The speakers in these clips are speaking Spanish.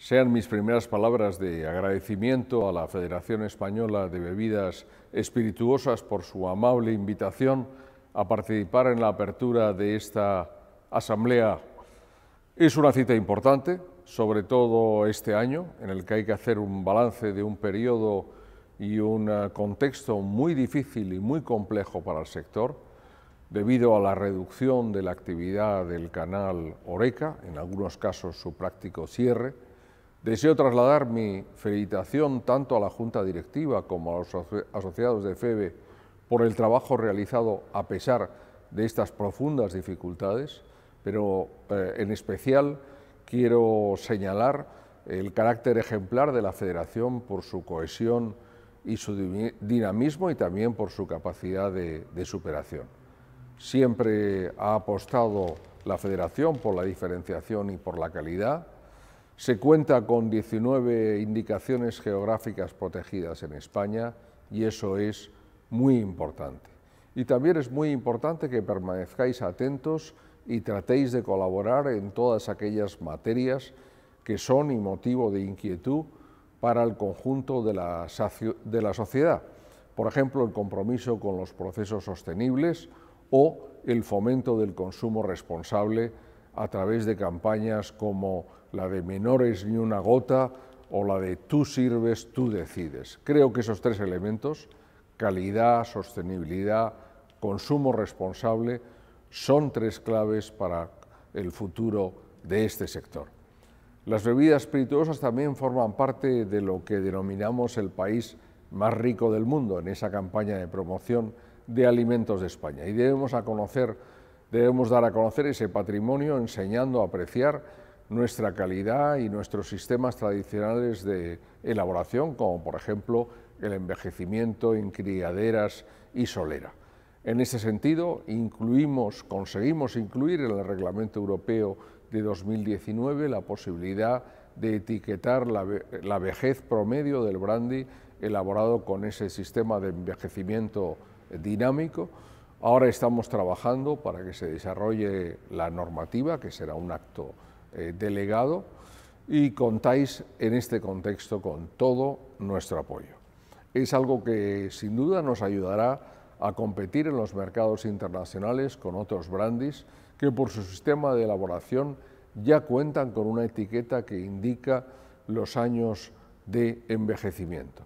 sean mis primeras palabras de agradecimiento a la Federación Española de Bebidas Espirituosas por su amable invitación a participar en la apertura de esta asamblea. Es una cita importante, sobre todo este año, en el que hay que hacer un balance de un periodo y un eh, contexto muy difícil y muy complejo para el sector, debido a la reducción de la actividad del canal Oreca, en algunos casos su práctico cierre, Deseo trasladar mi felicitación tanto a la Junta Directiva como a los asociados de FEBE por el trabajo realizado a pesar de estas profundas dificultades, pero eh, en especial quiero señalar el carácter ejemplar de la Federación por su cohesión y su dinamismo y también por su capacidad de superación. Siempre ha apostado la Federación por la diferenciación y por la calidad, se cuenta con 19 indicaciones geográficas protegidas en España y eso es muy importante. Y también es muy importante que permanezcáis atentos y tratéis de colaborar en todas aquellas materias que son y motivo de inquietud para el conjunto de la sociedad. Por ejemplo, el compromiso con los procesos sostenibles o el fomento del consumo responsable a través de campañas como la de Menores ni una gota o la de Tú sirves, tú decides. Creo que esos tres elementos, calidad, sostenibilidad, consumo responsable, son tres claves para el futuro de este sector. Las bebidas espirituosas también forman parte de lo que denominamos el país más rico del mundo en esa campaña de promoción de alimentos de España y debemos a conocer Debemos dar a conocer ese patrimonio enseñando a apreciar nuestra calidad y nuestros sistemas tradicionales de elaboración, como por ejemplo el envejecimiento en criaderas y solera. En ese sentido, incluimos, conseguimos incluir en el Reglamento Europeo de 2019 la posibilidad de etiquetar la, la vejez promedio del brandy elaborado con ese sistema de envejecimiento dinámico, Ahora estamos trabajando para que se desarrolle la normativa, que será un acto eh, delegado, y contáis en este contexto con todo nuestro apoyo. Es algo que sin duda nos ayudará a competir en los mercados internacionales con otros brandis que por su sistema de elaboración ya cuentan con una etiqueta que indica los años de envejecimiento.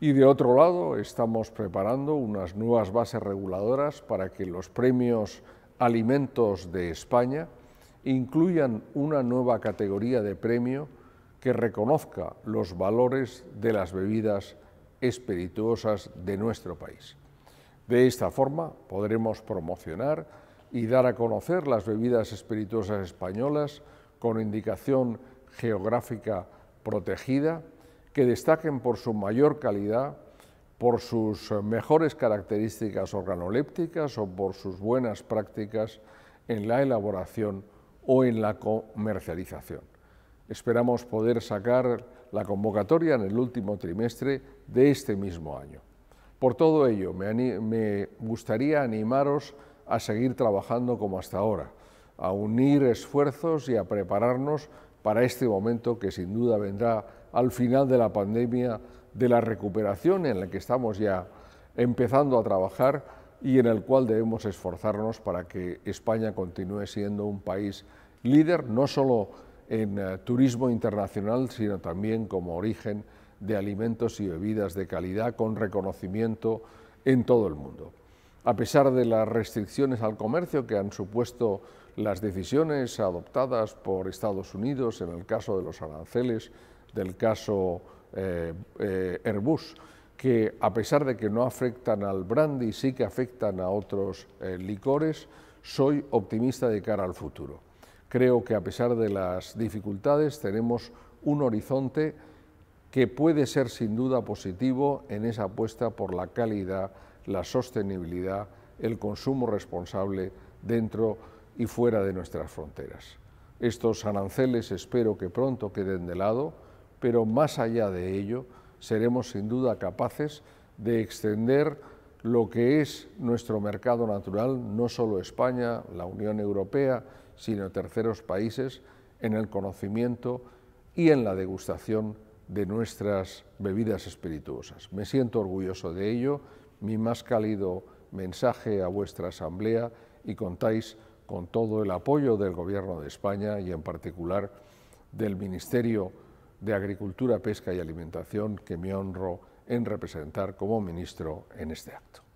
Y de otro lado, estamos preparando unas nuevas bases reguladoras para que los premios Alimentos de España incluyan una nueva categoría de premio que reconozca los valores de las bebidas espirituosas de nuestro país. De esta forma podremos promocionar y dar a conocer las bebidas espirituosas españolas con indicación geográfica protegida que destaquen por su mayor calidad, por sus eh, mejores características organolépticas o por sus buenas prácticas en la elaboración o en la comercialización. Esperamos poder sacar la convocatoria en el último trimestre de este mismo año. Por todo ello, me, gustaría animaros a seguir trabajando como hasta ahora, a unir esfuerzos y a prepararnos para este momento que sin duda vendrá al final de la pandemia, de la recuperación en la que estamos ya empezando a trabajar y en el cual debemos esforzarnos para que España continúe siendo un país líder, no solo en eh, turismo internacional, sino también como origen de alimentos y bebidas de calidad con reconocimiento en todo el mundo. A pesar de las restricciones al comercio que han supuesto las decisiones adoptadas por Estados Unidos en el caso de los aranceles del caso eh, eh, Airbus, que a pesar de que no afectan al brandy, sí que afectan a otros eh, licores, soy optimista de cara al futuro. Creo que a pesar de las dificultades tenemos un horizonte que puede ser sin duda positivo en esa apuesta por la calidad, la sostenibilidad, el consumo responsable dentro y fuera de nuestras fronteras. Estos aranceles espero que pronto queden de lado pero más allá de ello, seremos sin duda capaces de extender lo que es nuestro mercado natural, no solo España, la Unión Europea, sino terceros países, en el conocimiento y en la degustación de nuestras bebidas espirituosas. Me siento orgulloso de ello, mi más cálido mensaje a vuestra Asamblea y contáis con todo el apoyo del Gobierno de España y en particular del Ministerio de Agricultura, Pesca y Alimentación que me honro en representar como ministro en este acto.